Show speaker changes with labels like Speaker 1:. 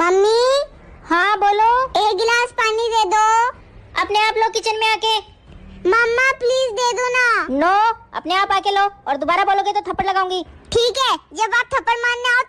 Speaker 1: mummy हाँ बोलो एक गिलास पानी दे दो अपने आप लो किचन में आके मम्मा प्लीज दे दो ना नो अपने आप आके लो और दोबारा बोलोगे तो थप्पड़ लगाऊंगी ठीक है जब आप थप्पड़ मारने आओ